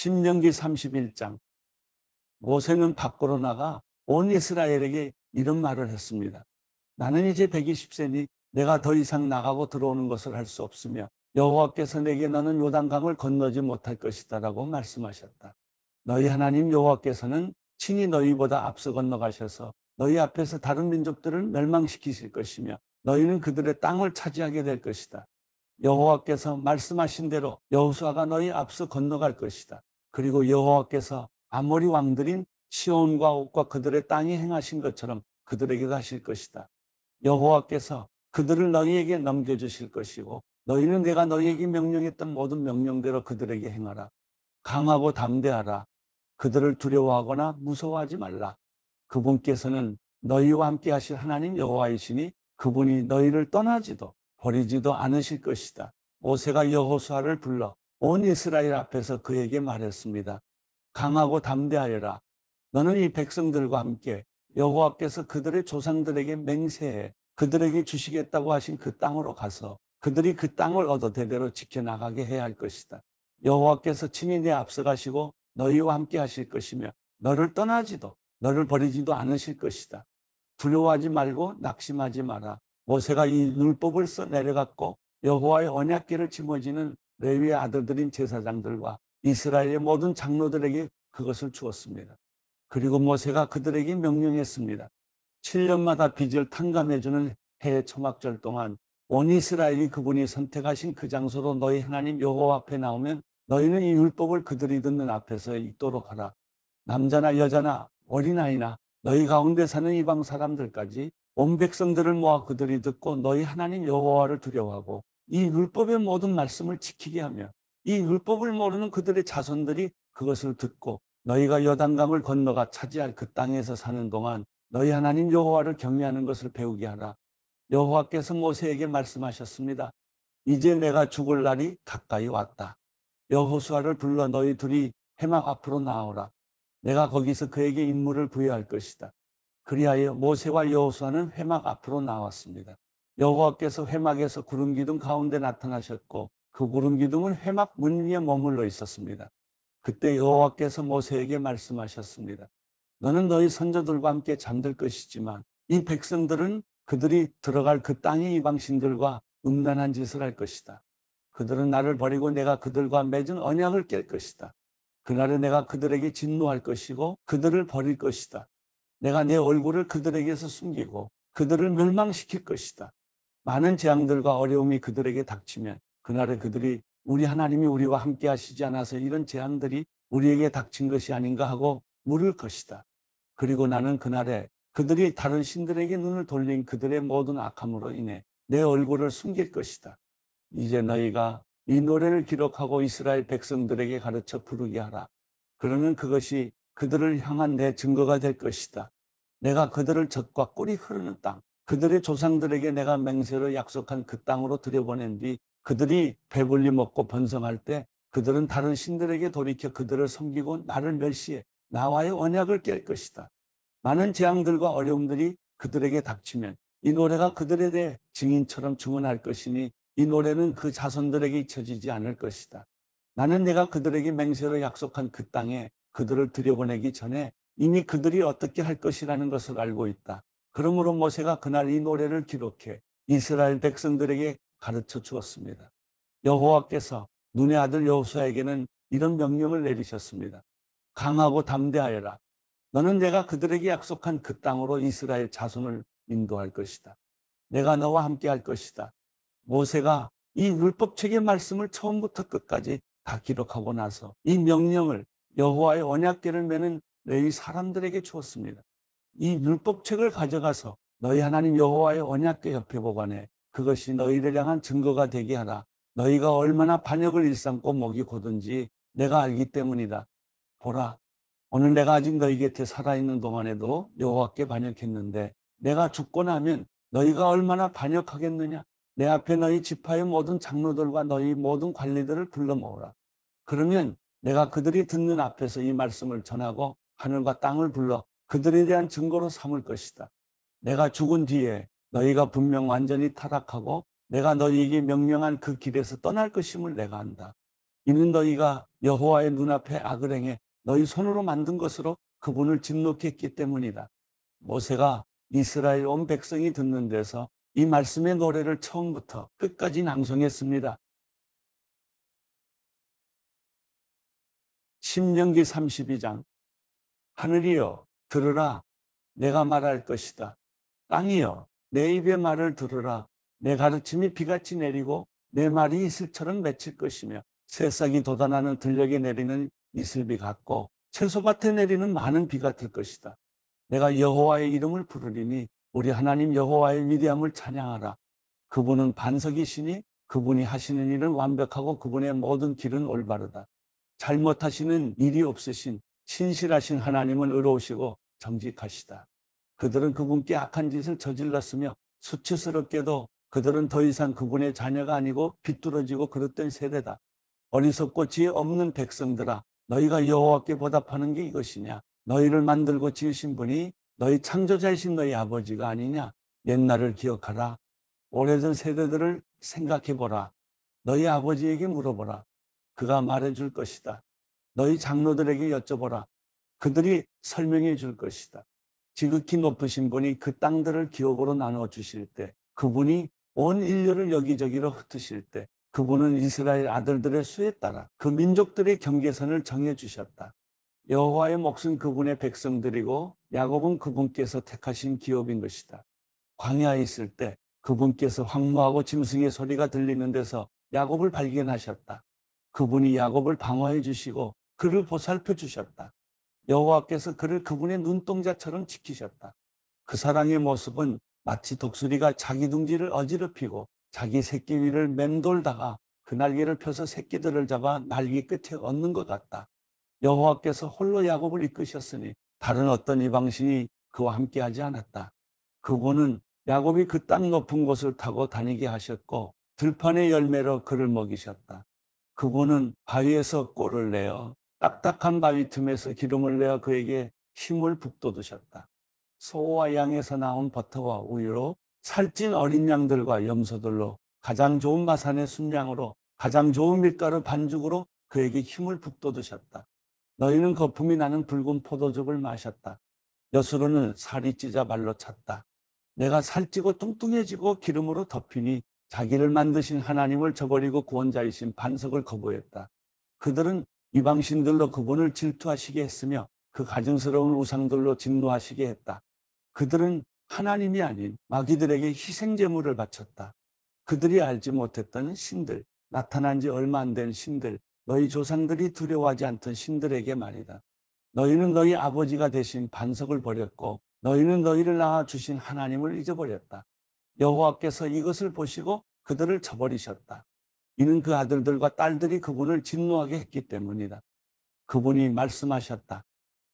신명기 31장 모세는 밖으로 나가 온 이스라엘에게 이런 말을 했습니다. 나는 이제 120세니 내가 더 이상 나가고 들어오는 것을 할 수 없으며 여호와께서 내게 나는 요단강을 건너지 못할 것이다라고 말씀하셨다. 너희 하나님 여호와께서는 친히 너희보다 앞서 건너가셔서 너희 앞에서 다른 민족들을 멸망시키실 것이며 너희는 그들의 땅을 차지하게 될 것이다. 여호와께서 말씀하신 대로 여호수아가 너희 앞서 건너갈 것이다. 그리고 여호와께서 아모리 왕들인 시온과 옥과 그들의 땅이 행하신 것처럼 그들에게 가실 것이다. 여호와께서 그들을 너희에게 넘겨주실 것이고 너희는 내가 너희에게 명령했던 모든 명령대로 그들에게 행하라. 강하고 담대하라. 그들을 두려워하거나 무서워하지 말라. 그분께서는 너희와 함께 하실 하나님 여호와이시니 그분이 너희를 떠나지도 버리지도 않으실 것이다. 모세가 여호수아를 불러 온 이스라엘 앞에서 그에게 말했습니다. 강하고 담대하여라. 너는 이 백성들과 함께 여호와께서 그들의 조상들에게 맹세해 그들에게 주시겠다고 하신 그 땅으로 가서 그들이 그 땅을 얻어 대대로 지켜나가게 해야 할 것이다. 여호와께서 친히 내 앞서가시고 너희와 함께 하실 것이며 너를 떠나지도 너를 버리지도 않으실 것이다. 두려워하지 말고 낙심하지 마라. 모세가 이 율법을 써 내려갔고 여호와의 언약궤를 짊어지는 레위의 아들들인 제사장들과 이스라엘의 모든 장로들에게 그것을 주었습니다. 그리고 모세가 그들에게 명령했습니다. 7년마다 빚을 탕감해주는 해 초막절 동안 온 이스라엘이 그분이 선택하신 그 장소로 너희 하나님 여호와 앞에 나오면 너희는 이 율법을 그들이 듣는 앞에서 읽도록 하라. 남자나 여자나 어린아이나 너희 가운데 사는 이방 사람들까지 온 백성들을 모아 그들이 듣고 너희 하나님 여호와를 두려워하고 이 율법의 모든 말씀을 지키게 하며 이 율법을 모르는 그들의 자손들이 그것을 듣고 너희가 여단강을 건너가 차지할 그 땅에서 사는 동안 너희 하나님 여호와를 경외하는 것을 배우게 하라. 여호와께서 모세에게 말씀하셨습니다. 이제 내가 죽을 날이 가까이 왔다. 여호수아를 불러 너희 둘이 해막 앞으로 나오라. 내가 거기서 그에게 임무를 부여할 것이다. 그리하여 모세와 여호수아는 해막 앞으로 나왔습니다. 여호와께서 회막에서 구름 기둥 가운데 나타나셨고 그 구름 기둥은 회막 문 위에 머물러 있었습니다. 그때 여호와께서 모세에게 말씀하셨습니다. 너는 너희 선조들과 함께 잠들 것이지만 이 백성들은 그들이 들어갈 그 땅의 이방신들과 음란한 짓을 할 것이다. 그들은 나를 버리고 내가 그들과 맺은 언약을 깰 것이다. 그날에 내가 그들에게 진노할 것이고 그들을 버릴 것이다. 내가 내 얼굴을 그들에게서 숨기고 그들을 멸망시킬 것이다. 많은 재앙들과 어려움이 그들에게 닥치면 그날에 그들이 우리 하나님이 우리와 함께 하시지 않아서 이런 재앙들이 우리에게 닥친 것이 아닌가 하고 물을 것이다. 그리고 나는 그날에 그들이 다른 신들에게 눈을 돌린 그들의 모든 악함으로 인해 내 얼굴을 숨길 것이다. 이제 너희가 이 노래를 기록하고 이스라엘 백성들에게 가르쳐 부르게 하라. 그러면 그것이 그들을 향한 내 증거가 될 것이다. 내가 그들을 적과 꿀이 흐르는 땅, 그들의 조상들에게 내가 맹세로 약속한 그 땅으로 들여보낸 뒤 그들이 배불리 먹고 번성할 때 그들은 다른 신들에게 돌이켜 그들을 섬기고 나를 멸시해 나와의 언약을 깰 것이다. 많은 재앙들과 어려움들이 그들에게 닥치면 이 노래가 그들에 대해 증인처럼 증언할 것이니 이 노래는 그 자손들에게 잊혀지지 않을 것이다. 나는 내가 그들에게 맹세로 약속한 그 땅에 그들을 들여보내기 전에 이미 그들이 어떻게 할 것이라는 것을 알고 있다. 그러므로 모세가 그날 이 노래를 기록해 이스라엘 백성들에게 가르쳐 주었습니다. 여호와께서 눈의 아들 여호수아에게는 이런 명령을 내리셨습니다. 강하고 담대하여라. 너는 내가 그들에게 약속한 그 땅으로 이스라엘 자손을 인도할 것이다. 내가 너와 함께 할 것이다. 모세가 이 율법책의 말씀을 처음부터 끝까지 다 기록하고 나서 이 명령을 여호와의 언약계를 매는 레위 사람들에게 주었습니다. 이 율법책을 가져가서 너희 하나님 여호와의 언약궤 옆에 보관해 그것이 너희를 향한 증거가 되게 하라. 너희가 얼마나 반역을 일삼고 먹이 고든지 내가 알기 때문이다. 보라, 오늘 내가 아직 너희 곁에 살아있는 동안에도 여호와께 반역했는데 내가 죽고 나면 너희가 얼마나 반역하겠느냐? 내 앞에 너희 지파의 모든 장로들과 너희 모든 관리들을 불러 모으라. 그러면 내가 그들이 듣는 앞에서 이 말씀을 전하고 하늘과 땅을 불러 그들에 대한 증거로 삼을 것이다. 내가 죽은 뒤에 너희가 분명 완전히 타락하고 내가 너희에게 명령한 그 길에서 떠날 것임을 내가 안다. 이는 너희가 여호와의 눈앞에 악을 행해 너희 손으로 만든 것으로 그분을 진노 했기 때문이다. 모세가 이스라엘 온 백성이 듣는 데서 이 말씀의 노래를 처음부터 끝까지 낭송했습니다. 신명기 32장 하늘이여 들으라. 내가 말할 것이다. 땅이여, 내 입의 말을 들으라. 내 가르침이 비같이 내리고 내 말이 이슬처럼 맺힐 것이며 새싹이 돋아나는 들녘에 내리는 이슬비 같고 채소밭에 내리는 많은 비 같을 것이다. 내가 여호와의 이름을 부르리니 우리 하나님 여호와의 위대함을 찬양하라. 그분은 반석이시니 그분이 하시는 일은 완벽하고 그분의 모든 길은 올바르다. 잘못하시는 일이 없으신 신실하신 하나님은 의로우시고 정직하시다. 그들은 그분께 악한 짓을 저질렀으며 수치스럽게도 그들은 더 이상 그분의 자녀가 아니고 비뚤어지고 그릇된 세대다. 어리석고 지혜 없는 백성들아 너희가 여호와께 보답하는 게 이것이냐. 너희를 만들고 지으신 분이 너희 창조자이신 너희 아버지가 아니냐. 옛날을 기억하라. 오래전 세대들을 생각해보라. 너희 아버지에게 물어보라. 그가 말해줄 것이다. 너희 장로들에게 여쭤보라. 그들이 설명해 줄 것이다. 지극히 높으신 분이 그 땅들을 기업으로 나누어 주실 때, 그분이 온 인류를 여기저기로 흩으실 때, 그분은 이스라엘 아들들의 수에 따라 그 민족들의 경계선을 정해 주셨다. 여호와의 몫은 그분의 백성들이고 야곱은 그분께서 택하신 기업인 것이다. 광야에 있을 때 그분께서 황무하고 짐승의 소리가 들리는 데서 야곱을 발견하셨다. 그분이 야곱을 방어해 주시고 그를 보살펴 주셨다. 여호와께서 그를 그분의 눈동자처럼 지키셨다. 그 사랑의 모습은 마치 독수리가 자기 둥지를 어지럽히고 자기 새끼 위를 맴돌다가 그 날개를 펴서 새끼들을 잡아 날개 끝에 얻는 것 같다. 여호와께서 홀로 야곱을 이끄셨으니 다른 어떤 이방신이 그와 함께하지 않았다. 그분은 야곱이 그 땅 높은 곳을 타고 다니게 하셨고 들판의 열매로 그를 먹이셨다. 그분은 바위에서 꼴을 내어 딱딱한 바위 틈에서 기름을 내어 그에게 힘을 북돋으셨다. 소와 양에서 나온 버터와 우유로 살찐 어린 양들과 염소들로 가장 좋은 마산의 순양으로 가장 좋은 밀가루 반죽으로 그에게 힘을 북돋으셨다. 너희는 거품이 나는 붉은 포도즙을 마셨다. 여수로는 살이 찢어 발로 찼다. 내가 살찌고 뚱뚱해지고 기름으로 덮이니 자기를 만드신 하나님을 저버리고 구원자이신 반석을 거부했다. 그들은 이방신들로 그분을 질투하시게 했으며 그 가증스러운 우상들로 진노하시게 했다. 그들은 하나님이 아닌 마귀들에게 희생제물을 바쳤다. 그들이 알지 못했던 신들, 나타난 지 얼마 안 된 신들, 너희 조상들이 두려워하지 않던 신들에게 말이다. 너희는 너희 아버지가 대신 반석을 버렸고 너희는 너희를 낳아 주신 하나님을 잊어버렸다. 여호와께서 이것을 보시고 그들을 저버리셨다. 이는 그 아들들과 딸들이 그분을 진노하게 했기 때문이다. 그분이 말씀하셨다.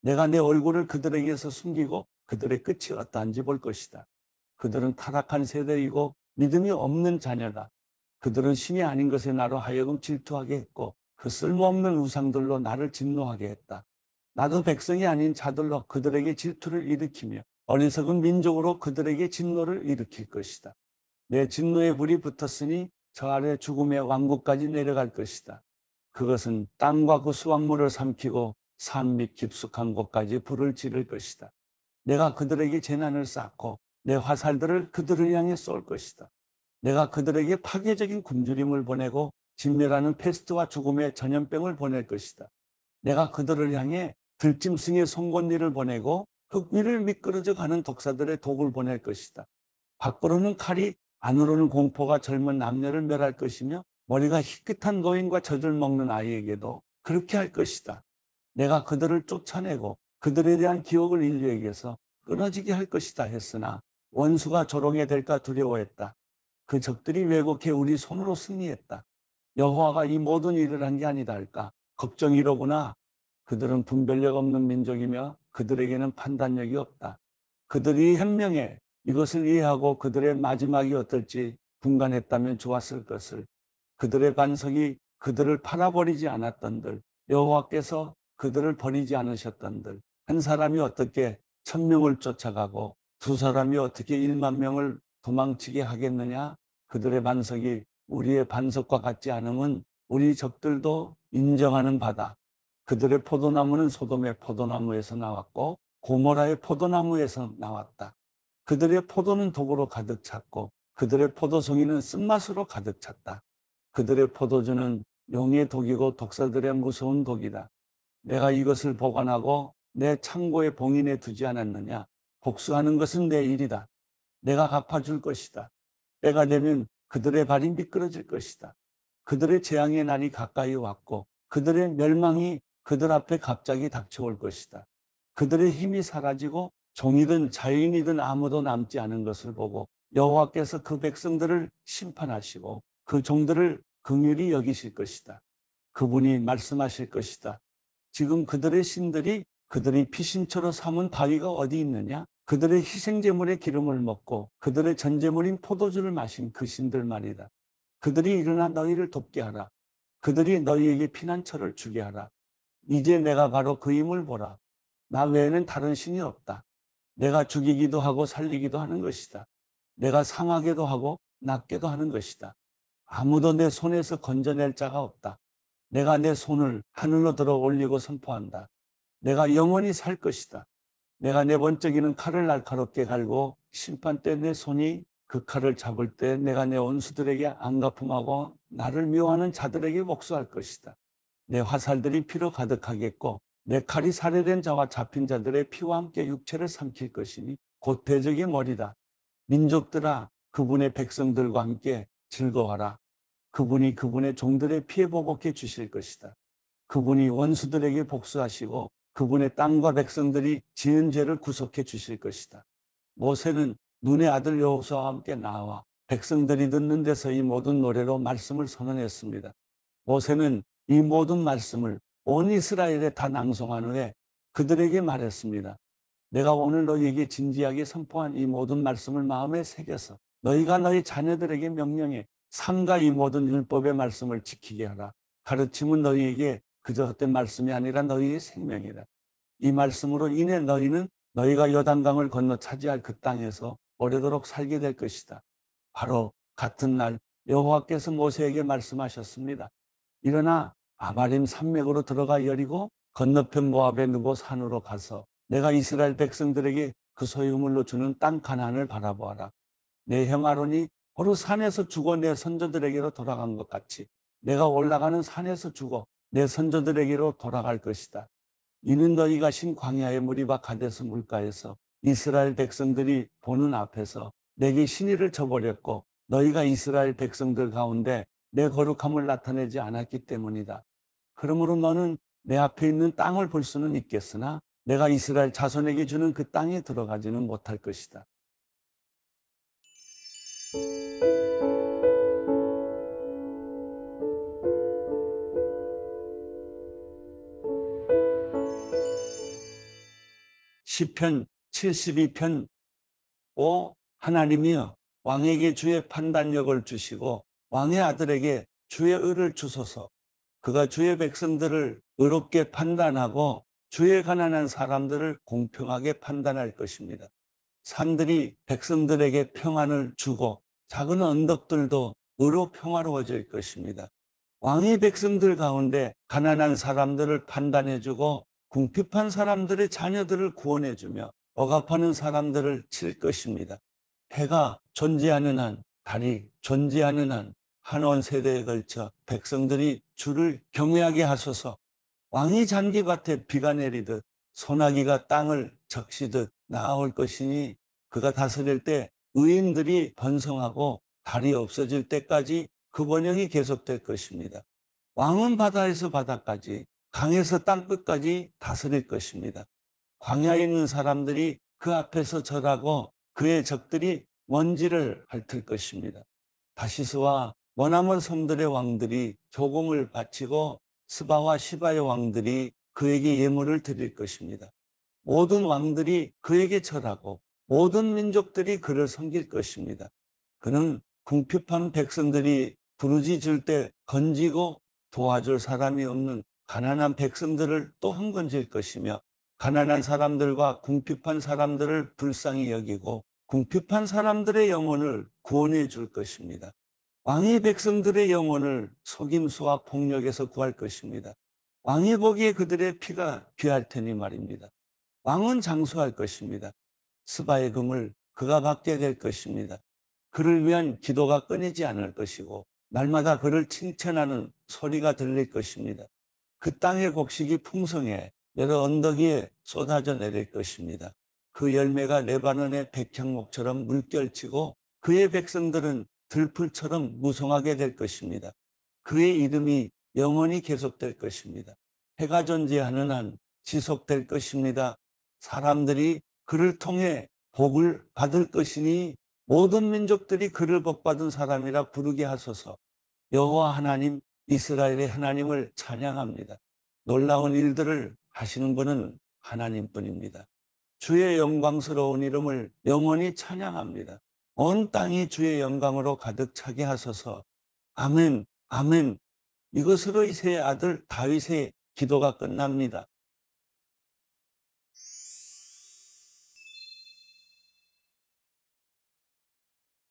내가 내 얼굴을 그들에게서 숨기고 그들의 끝이 어떠한지 볼 것이다. 그들은 타락한 세대이고 믿음이 없는 자녀다. 그들은 신이 아닌 것에 나로 하여금 질투하게 했고 그 쓸모없는 우상들로 나를 진노하게 했다. 나도 백성이 아닌 자들로 그들에게 질투를 일으키며 어리석은 민족으로 그들에게 진노를 일으킬 것이다. 내 진노의 불이 붙었으니 저 아래 죽음의 왕국까지 내려갈 것이다. 그것은 땅과 그 수확물을 삼키고 산 밑 깊숙한 곳까지 불을 지를 것이다. 내가 그들에게 재난을 쌓고 내 화살들을 그들을 향해 쏠 것이다. 내가 그들에게 파괴적인 굶주림을 보내고 진멸하는 패스트와 죽음의 전염병을 보낼 것이다. 내가 그들을 향해 들짐승의 송곳니를 보내고 흑미를 미끄러져 가는 독사들의 독을 보낼 것이다. 밖으로는 칼이 안으로는 공포가 젊은 남녀를 멸할 것이며 머리가 희끗한 노인과 젖을 먹는 아이에게도 그렇게 할 것이다. 내가 그들을 쫓아내고 그들에 대한 기억을 인류에게서 끊어지게 할 것이다 했으나 원수가 조롱해 될까 두려워했다. 그 적들이 왜곡해 우리 손으로 승리했다. 여호와가 이 모든 일을 한 게 아니다 할까 걱정이로구나. 그들은 분별력 없는 민족이며 그들에게는 판단력이 없다. 그들이 현명해 이것을 이해하고 그들의 마지막이 어떨지 분간했다면 좋았을 것을 그들의 반성이 그들을 팔아버리지 않았던들 여호와께서 그들을 버리지 않으셨던들 한 사람이 어떻게 천명을 쫓아가고 두 사람이 어떻게 일만 명을 도망치게 하겠느냐 그들의 반석이 우리의 반석과 같지 않음은 우리 적들도 인정하는 바다 그들의 포도나무는 소돔의 포도나무에서 나왔고 고모라의 포도나무에서 나왔다 그들의 포도는 독으로 가득 찼고 그들의 포도송이는 쓴맛으로 가득 찼다. 그들의 포도주는 용의 독이고 독사들의 무서운 독이다. 내가 이것을 보관하고 내 창고에 봉인해 두지 않았느냐. 복수하는 것은 내 일이다. 내가 갚아줄 것이다. 때가 되면 그들의 발이 미끄러질 것이다. 그들의 재앙의 날이 가까이 왔고 그들의 멸망이 그들 앞에 갑자기 닥쳐올 것이다. 그들의 힘이 사라지고 종이든 자인이든 아무도 남지 않은 것을 보고 여호와께서 그 백성들을 심판하시고 그 종들을 긍휼히 여기실 것이다. 그분이 말씀하실 것이다. 지금 그들의 신들이 그들이 피신처로 삼은 바위가 어디 있느냐? 그들의 희생제물의 기름을 먹고 그들의 전제물인 포도주를 마신 그 신들 말이다. 그들이 일어나 너희를 돕게 하라. 그들이 너희에게 피난처를 주게 하라. 이제 내가 바로 그임을 보라. 나 외에는 다른 신이 없다. 내가 죽이기도 하고 살리기도 하는 것이다. 내가 상하게도 하고 낫게도 하는 것이다. 아무도 내 손에서 건져낼 자가 없다. 내가 내 손을 하늘로 들어 올리고 선포한다. 내가 영원히 살 것이다. 내가 내 번쩍이는 칼을 날카롭게 갈고 심판 때 내 손이 그 칼을 잡을 때 내가 내 원수들에게 안가품하고 나를 미워하는 자들에게 복수할 것이다. 내 화살들이 피로 가득하겠고 내 칼이 살해된 자와 잡힌 자들의 피와 함께 육체를 삼킬 것이니 곧 대적의 머리다. 민족들아 그분의 백성들과 함께 즐거워라. 그분이 그분의 종들의 피에 보복해 주실 것이다. 그분이 원수들에게 복수하시고 그분의 땅과 백성들이 지은 죄를 구속해 주실 것이다. 모세는 눈의 아들 여호수아와 함께 나와 백성들이 듣는 데서 이 모든 노래로 말씀을 선언했습니다. 모세는 이 모든 말씀을 온 이스라엘에 다 낭송한 후에 그들에게 말했습니다. 내가 오늘 너희에게 진지하게 선포한 이 모든 말씀을 마음에 새겨서 너희가 너희 자녀들에게 명령해 삼가 이 모든 율법의 말씀을 지키게 하라. 가르침은 너희에게 그저 헛된 말씀이 아니라 너희의 생명이라. 이 말씀으로 인해 너희는 너희가 여단강을 건너 차지할 그 땅에서 오래도록 살게 될 것이다. 바로 같은 날 여호와께서 모세에게 말씀하셨습니다. 일어나 아바림 산맥으로 들어가 여리고 건너편 모압에 누고 산으로 가서 내가 이스라엘 백성들에게 그 소유물로 주는 땅 가난을 바라보아라. 내 형 아론이 바로 산에서 죽어 내 선조들에게로 돌아간 것 같이 내가 올라가는 산에서 죽어 내 선조들에게로 돌아갈 것이다. 이는 너희가 신 광야의 무리바 가데스 물가에서 이스라엘 백성들이 보는 앞에서 내게 신의를 쳐버렸고 너희가 이스라엘 백성들 가운데 내 거룩함을 나타내지 않았기 때문이다. 그러므로 너는 내 앞에 있는 땅을 볼 수는 있겠으나 내가 이스라엘 자손에게 주는 그 땅에 들어가지는 못할 것이다. 시편 72편 5 하나님이여 왕에게 주의 판단력을 주시고 왕의 아들에게 주의 의를 주소서 그가 주의 백성들을 의롭게 판단하고 주의 가난한 사람들을 공평하게 판단할 것입니다. 산들이 백성들에게 평안을 주고 작은 언덕들도 의로 평화로워질 것입니다. 왕의 백성들 가운데 가난한 사람들을 판단해주고 궁핍한 사람들의 자녀들을 구원해주며 억압하는 사람들을 칠 것입니다. 해가 존재하는 한, 달이 존재하는 한 한원 세대에 걸쳐 백성들이 주를 경외하게 하소서 왕이 잔디밭에 비가 내리듯 소나기가 땅을 적시듯 나올 것이니 그가 다스릴 때 의인들이 번성하고 달이 없어질 때까지 그 번영이 계속될 것입니다. 왕은 바다에서 바다까지 강에서 땅끝까지 다스릴 것입니다. 광야에 있는 사람들이 그 앞에서 절하고 그의 적들이 먼지를 핥을 것입니다. 다시스와 원하먼 섬들의 왕들이 조공을 바치고 스바와 시바의 왕들이 그에게 예물을 드릴 것입니다. 모든 왕들이 그에게 절하고 모든 민족들이 그를 섬길 것입니다. 그는 궁핍한 백성들이 부르짖을 때 건지고 도와줄 사람이 없는 가난한 백성들을 또 흥건질 것이며 가난한 사람들과 궁핍한 사람들을 불쌍히 여기고 궁핍한 사람들의 영혼을 구원해 줄 것입니다. 왕의 백성들의 영혼을 속임수와 폭력에서 구할 것입니다. 왕의 보기에 그들의 피가 귀할 테니 말입니다. 왕은 장수할 것입니다. 스바의 금을 그가 받게 될 것입니다. 그를 위한 기도가 끊이지 않을 것이고 날마다 그를 칭찬하는 소리가 들릴 것입니다. 그 땅의 곡식이 풍성해 여러 언덕 위에 쏟아져 내릴 것입니다. 그 열매가 레바논의 백향목처럼 물결치고 그의 백성들은 들풀처럼 무성하게 될 것입니다. 그의 이름이 영원히 계속될 것입니다. 해가 존재하는 한 지속될 것입니다. 사람들이 그를 통해 복을 받을 것이니 모든 민족들이 그를 복받은 사람이라 부르게 하소서. 여호와 하나님 이스라엘의 하나님을 찬양합니다. 놀라운 일들을 하시는 분은 하나님뿐입니다. 주의 영광스러운 이름을 영원히 찬양합니다. 온 땅이 주의 영광으로 가득 차게 하소서. 아멘, 아멘. 이것으로 이세 아들 다윗의 기도가 끝납니다.